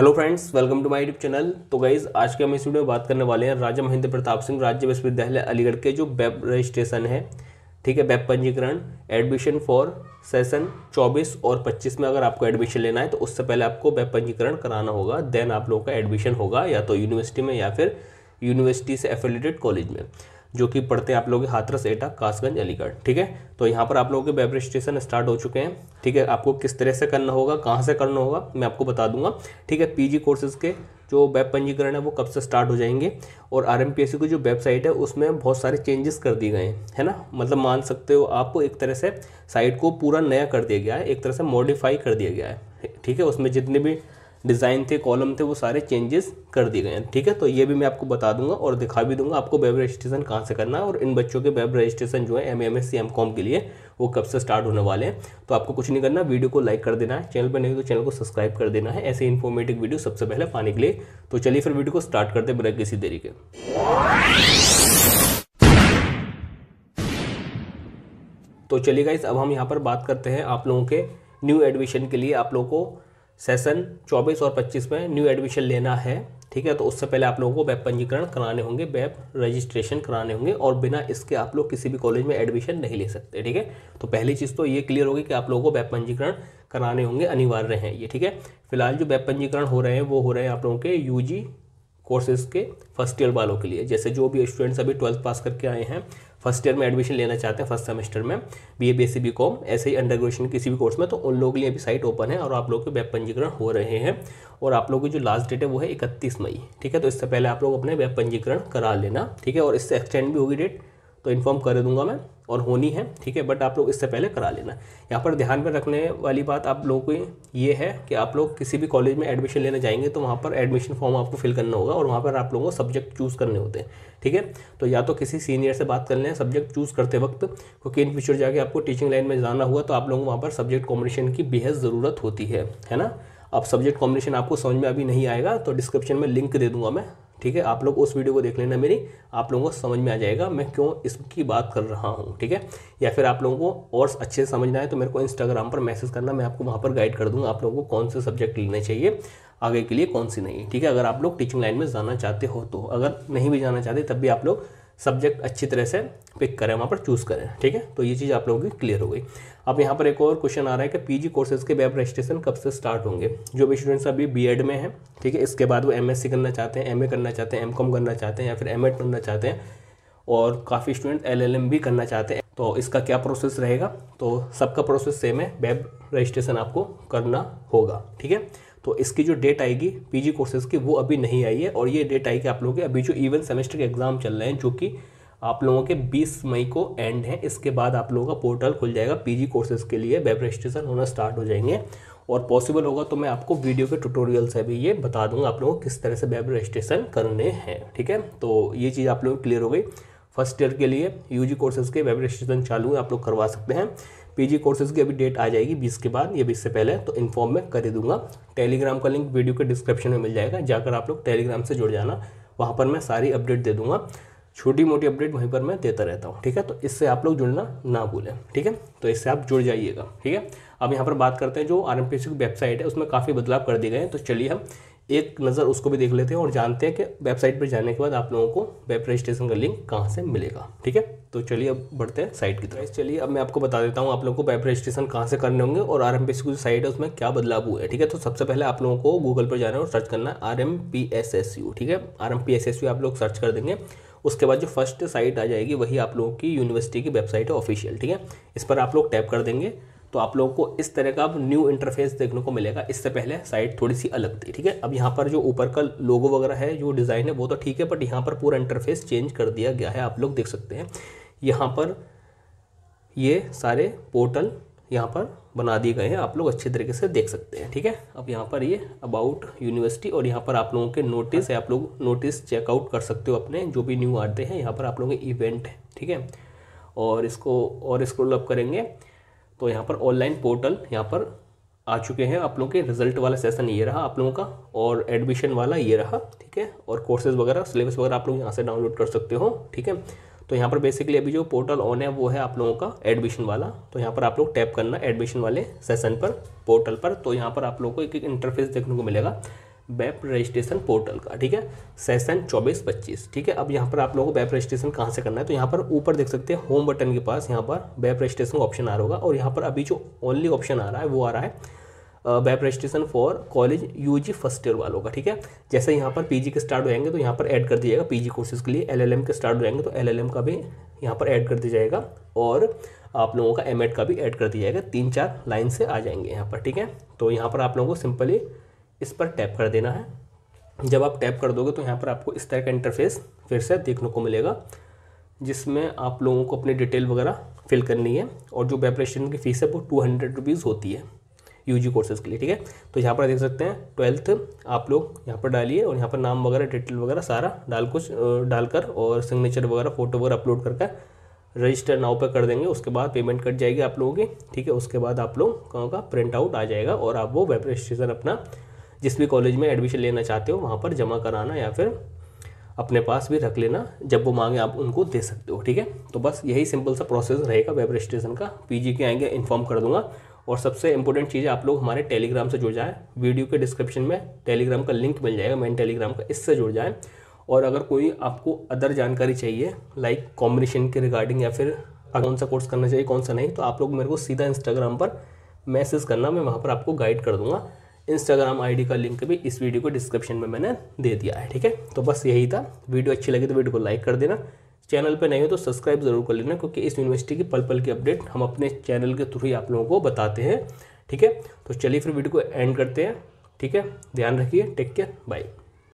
hello friends welcome to my YouTube channel तो guys आज के हम इस वीडियो में बात करने वाले हैं राजा महेंद्र प्रताप सिंह राज्य विश्वविद्यालय अलीगढ़ के जो वेब रजिस्ट्रेशन है ठीक है वेब पंजीकरण एडमिशन फॉर सेशन 24 और 25 में अगर आपको एडमिशन लेना है तो उससे पहले आपको वेब पंजीकरण कराना होगा देन आप लोगों का एडमिशन होगा या तो यूनिवर्सिटी में या फिर यूनिवर्सिटी से एफिलेटेड कॉलेज में जो कि पढ़ते हैं आप लोग हाथरस एटा कासगंज अलीगढ़ ठीक है तो यहाँ पर आप लोगों के वेब रजिस्ट्रेशन स्टार्ट हो चुके हैं ठीक है आपको किस तरह से करना होगा कहाँ से करना होगा मैं आपको बता दूंगा ठीक है पीजी कोर्सेज के जो वेब पंजीकरण है वो कब से स्टार्ट हो जाएंगे और आर एम की जो वेबसाइट है उसमें बहुत सारे चेंजेस कर दिए गए हैं है ना मतलब मान सकते हो आपको एक तरह से साइट को पूरा नया कर दिया गया है एक तरह से मॉडिफाई कर दिया गया है ठीक है उसमें जितने भी डिज़ाइन थे कॉलम थे वो सारे चेंजेस कर दिए गए हैं ठीक है तो ये भी मैं आपको बता दूंगा और दिखा भी दूंगा आपको वेब रजिस्ट्रेशन कहाँ से करना है और इन बच्चों के वेब रजिस्ट्रेशन जो है M M S C M com के लिए वो कब से स्टार्ट होने वाले हैं तो आपको कुछ नहीं करना वीडियो को लाइक कर देना है चैनल पर नहीं तो चैनल को सब्सक्राइब कर देना है ऐसे इन्फॉर्मेटिव वीडियो सबसे पहले पाने के लिए तो चलिए फिर वीडियो को स्टार्ट करते बिना किसी देरी के तो चलिए गाइस अब हम यहाँ पर बात करते हैं आप लोगों के न्यू एडमिशन के लिए आप लोगों को सेशन 24 और 25 में न्यू एडमिशन लेना है ठीक है तो उससे पहले आप लोगों को वेब पंजीकरण कराने होंगे वेब रजिस्ट्रेशन कराने होंगे और बिना इसके आप लोग किसी भी कॉलेज में एडमिशन नहीं ले सकते ठीक है तो पहली चीज़ तो ये क्लियर होगी कि आप लोगों को वेब पंजीकरण कराने होंगे अनिवार्य हैं ये ठीक है फिलहाल जो वेब पंजीकरण हो रहे हैं वो हो रहे हैं आप लोगों के यू कोर्सेज के फर्स्ट ईयर वालों के लिए जैसे जो भी स्टूडेंट्स अभी ट्वेल्थ पास करके आए हैं फर्स्ट ईयर में एडमिशन लेना चाहते हैं फर्स्ट सेमेस्टर में B A B S C B com ऐसे ही अंडर ग्रेजुएशन किसी भी कोर्स में तो उन लोगों के लिए अभी साइट ओपन है और आप लोग के वेब पंजीकरण हो रहे हैं और आप लोग की जो लास्ट डेट है वो है इकतीस मई ठीक है तो इससे पहले आप लोग अपने वेब पंजीकरण करा लेना ठीक है और इससे एक्सटेंड भी होगी डेट तो इन्फॉर्म कर दूंगा मैं और होनी है ठीक है बट आप लोग इससे पहले करा लेना यहाँ पर ध्यान में रखने वाली बात आप लोगों को ये है कि आप लोग किसी भी कॉलेज में एडमिशन लेने जाएंगे तो वहाँ पर एडमिशन फॉर्म आपको फिल करना होगा और वहाँ पर आप लोगों को सब्जेक्ट चूज़ करने होते हैं ठीक है तो या तो किसी सीनियर से बात कर लें सब्जेक्ट चूज़ करते वक्त क्योंकि इन फ्यूचर जाके आपको टीचिंग लाइन में जाना हुआ तो आप लोगों को वहाँ पर सब्जेक्ट कॉम्बिनेशन की बेहद ज़रूरत होती है है ना अब सब्जेक्ट कॉम्बिनेशन आपको समझ में अभी नहीं आएगा तो डिस्क्रिप्शन में लिंक दे दूंगा मैं ठीक है आप लोग उस वीडियो को देख लेना मेरी आप लोगों को समझ में आ जाएगा मैं क्यों इसकी बात कर रहा हूँ ठीक है या फिर आप लोगों को और अच्छे से समझना है तो मेरे को इंस्टाग्राम पर मैसेज करना मैं आपको वहाँ पर गाइड कर दूँगा आप लोगों को कौन से सब्जेक्ट लेने चाहिए आगे के लिए कौन सी नहीं ठीक है अगर आप लोग टीचिंग लाइन में जाना चाहते हो तो अगर नहीं भी जाना चाहते तब भी आप लोग सब्जेक्ट अच्छी तरह से पिक करें वहाँ पर चूज़ करें ठीक है तो ये चीज़ आप लोगों की क्लियर हो गई अब यहाँ पर एक और क्वेश्चन आ रहा है कि पीजी कोर्सेज के वेब रजिस्ट्रेशन कब से स्टार्ट होंगे जो भी स्टूडेंट्स अभी बीएड में हैं ठीक है इसके बाद वो एमएससी करना चाहते हैं एमए करना चाहते हैं एमकॉम करना चाहते हैं या फिर एम करना चाहते हैं और काफ़ी स्टूडेंट एल भी करना चाहते हैं तो इसका क्या प्रोसेस रहेगा तो सबका प्रोसेस सेम है वेब रजिस्ट्रेशन आपको करना होगा ठीक है तो इसकी जो डेट आएगी पीजी कोर्सेज की वो अभी नहीं आई है और ये डेट आएगी आप लोगों के अभी जो इवन सेमेस्टर के एग्ज़ाम चल रहे हैं जो कि आप लोगों के 20 मई को एंड है इसके बाद आप लोगों का पोर्टल खुल जाएगा पीजी कोर्सेज के लिए वेब रजिस्ट्रेशन होना स्टार्ट हो जाएंगे और पॉसिबल होगा तो मैं आपको वीडियो के ट्यूटोरियल से भी ये बता दूंगा आप लोगों को किस तरह से वेब रजिस्ट्रेशन करने हैं ठीक है तो ये चीज़ आप लोगों को क्लियर हो गई फर्स्ट ईयर के लिए यूजी कोर्सेज़ के वेब रजिस्ट्रेशन चालू हैं आप लोग करवा सकते हैं पीजी कोर्सेज़ की अभी डेट आ जाएगी बीस के बाद या बीस से पहले तो इन्फॉर्म मैं कर दूंगा टेलीग्राम का लिंक वीडियो के डिस्क्रिप्शन में मिल जाएगा जाकर आप लोग टेलीग्राम से जुड़ जाना वहाँ पर मैं सारी अपडेट दे दूंगा छोटी मोटी अपडेट वहीं पर मैं देता रहता हूँ ठीक है तो इससे आप लोग जुड़ना ना भूलें ठीक है तो इससे आप जुड़ जाइएगा ठीक है अब यहाँ पर बात करते हैं जो आर की वेबसाइट है उसमें काफ़ी बदलाव कर दिए गए हैं तो चलिए हम एक नज़र उसको भी देख लेते हैं और जानते हैं कि वेबसाइट पर जाने के बाद आप लोगों को वेब रजिस्ट्रेशन का लिंक कहाँ से मिलेगा ठीक है तो चलिए अब बढ़ते हैं साइट की तरफ चलिए अब मैं आपको बता देता हूँ आप लोगों को वेब रजिस्ट्रेशन कहाँ से करने होंगे और आर एम पी एस की जो साइट है उसमें क्या बदलाव हुआ है ठीक है तो सबसे पहले आप लोगों को गूगल पर जाना है और सर्च करना है R M P S S U ठीक है R M P S S U आप लोग सर्च कर देंगे उसके बाद जो फर्स्ट साइट आ जाएगी वही आप लोगों की यूनिवर्सिटी की वेबसाइट है ऑफिशियल ठीक है इस पर आप लोग टैप कर देंगे तो आप लोगों को इस तरह का अब न्यू इंटरफेस देखने को मिलेगा इससे पहले साइट थोड़ी सी अलग थी ठीक है अब यहाँ पर जो ऊपर का लोगो वगैरह है जो डिज़ाइन है वो तो ठीक है बट यहाँ पर पूरा इंटरफेस चेंज कर दिया गया है आप लोग देख सकते हैं यहाँ पर ये सारे पोर्टल यहाँ पर बना दिए गए हैं आप लोग अच्छे तरीके से देख सकते हैं ठीक है अब यहाँ पर ये अबाउट यूनिवर्सिटी और यहाँ पर आप लोगों के नोटिस है आप लोग नोटिस चेकआउट कर सकते हो अपने जो भी न्यू आते हैं यहाँ पर आप लोगों के इवेंट है ठीक है और इसको और इसको करेंगे तो यहाँ पर ऑनलाइन पोर्टल यहाँ पर आ चुके हैं आप लोगों के रिजल्ट वाला सेशन ये रहा आप लोगों का और एडमिशन वाला ये रहा ठीक है और कोर्सेज वगैरह सिलेबस वगैरह आप लोग यहाँ से डाउनलोड कर सकते हो ठीक है तो यहाँ पर बेसिकली अभी जो पोर्टल ऑन है वो है आप लोगों का एडमिशन वाला तो यहाँ पर आप लोग टैप करना एडमिशन वाले सेशन पर पोर्टल पर तो यहाँ पर आप लोगों को एक एक इंटरफेस देखने को मिलेगा वेब रजिस्ट्रेशन पोर्टल का ठीक है सेशन चौबीस पच्चीस ठीक है अब यहाँ पर आप लोगों को वेब रजिस्ट्रेशन कहाँ से करना है तो यहाँ पर ऊपर देख सकते हैं होम बटन के पास यहाँ पर वेब रजिस्ट्रेशन का ऑप्शन आ रहा होगा और यहाँ पर अभी जो ओनली ऑप्शन आ रहा है वो आ रहा है वेब रजिस्ट्रेशन फॉर कॉलेज जी फर्स्ट ईयर वालों का ठीक है जैसे यहाँ पर जी के स्टार्ट हो जाएंगे तो यहाँ पर ऐड कर दिया जाएगा जी कोर्सेज के लिए एम के स्टार्ट हो जाएंगे तो एम का भी यहाँ पर ऐड कर दिया जाएगा और आप लोगों का एम का भी ऐड कर दिया जाएगा तीन चार लाइन से आ जाएंगे यहाँ पर ठीक है तो यहाँ पर आप लोगों को सिंपली इस पर टैप कर देना है जब आप टैप कर दोगे तो यहाँ पर आपको इस तरह का इंटरफेस फिर से देखने को मिलेगा जिसमें आप लोगों को अपनी डिटेल वगैरह फिल करनी है और जो वेब रजिस्ट्रेशन की फ़ीस है वो टू हंड्रेड रुपीज़ होती है यूजी कोर्सेज़ के लिए ठीक है तो यहाँ पर देख सकते हैं ट्वेल्थ आप लोग यहाँ पर डालिए और यहाँ पर नाम वगैरह डिटेल वगैरह सारा डाल कुछ डालकर और सिग्नेचर वगैरह फ़ोटो वगैरह अपलोड करके रजिस्टर नाव पर कर देंगे उसके बाद पेमेंट कट जाएगी आप लोगों की ठीक है उसके बाद आप कहाँ का प्रिंट आउट आ जाएगा और आप वो वेब रजिस्ट्रेशन अपना जिस भी कॉलेज में एडमिशन लेना चाहते हो वहाँ पर जमा कराना या फिर अपने पास भी रख लेना जब वो मांगे आप उनको दे सकते हो ठीक है तो बस यही सिंपल सा प्रोसेस रहेगा वेब रजिस्ट्रेशन का पीजी के आएंगे इन्फॉर्म कर दूंगा और सबसे इंपॉर्टेंट चीज़ है आप लोग हमारे टेलीग्राम से जुड़ जाएँ वीडियो के डिस्क्रिप्शन में टेलीग्राम का लिंक मिल जाएगा मेन टेलीग्राम का इससे जुड़ जाएँ और अगर कोई आपको अदर जानकारी चाहिए लाइक कॉम्बिनेशन के रिगार्डिंग या फिर कौन सा कोर्स करना चाहिए कौन सा नहीं तो आप लोग मेरे को सीधा इंस्टाग्राम पर मैसेज करना मैं वहाँ पर आपको गाइड कर दूँगा इंस्टाग्राम आईडी का लिंक भी इस वीडियो को डिस्क्रिप्शन में मैंने दे दिया है ठीक है तो बस यही था वीडियो अच्छी लगी तो वीडियो को लाइक कर देना चैनल पर नहीं हो तो सब्सक्राइब जरूर कर लेना क्योंकि इस यूनिवर्सिटी की पल पल की अपडेट हम अपने चैनल के थ्रू ही आप लोगों को बताते हैं ठीक है तो चलिए फिर वीडियो को एंड करते हैं ठीक है ध्यान रखिए टेक केयर बाय